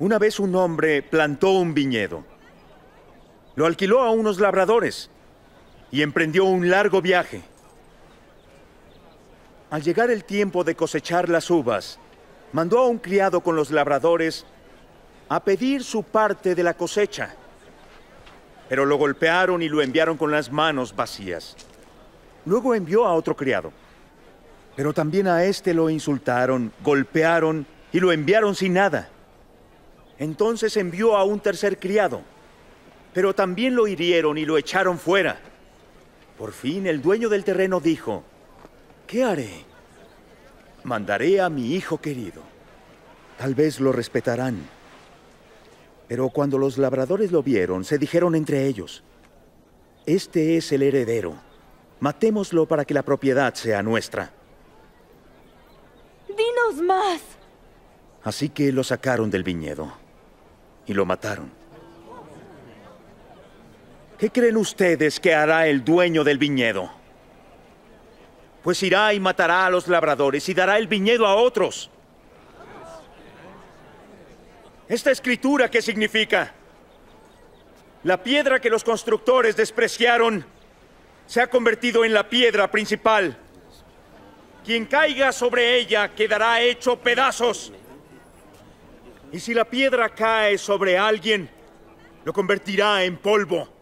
Una vez un hombre plantó un viñedo. Lo alquiló a unos labradores y emprendió un largo viaje. Al llegar el tiempo de cosechar las uvas, mandó a un criado con los labradores a pedir su parte de la cosecha. Pero lo golpearon y lo enviaron con las manos vacías. Luego envió a otro criado. Pero también a este lo insultaron, golpearon y lo enviaron sin nada. Entonces envió a un tercer criado, pero también lo hirieron y lo echaron fuera. Por fin el dueño del terreno dijo, ¿qué haré? Mandaré a mi hijo querido. Tal vez lo respetarán. Pero cuando los labradores lo vieron, se dijeron entre ellos, Este es el heredero. Matémoslo para que la propiedad sea nuestra. Dinos más. Así que lo sacaron del viñedo y lo mataron. ¿Qué creen ustedes que hará el dueño del viñedo? Pues irá y matará a los labradores y dará el viñedo a otros. ¿Esta escritura qué significa? La piedra que los constructores despreciaron se ha convertido en la piedra principal. Quien caiga sobre ella quedará hecho pedazos. Y si la piedra cae sobre alguien, lo convertirá en polvo.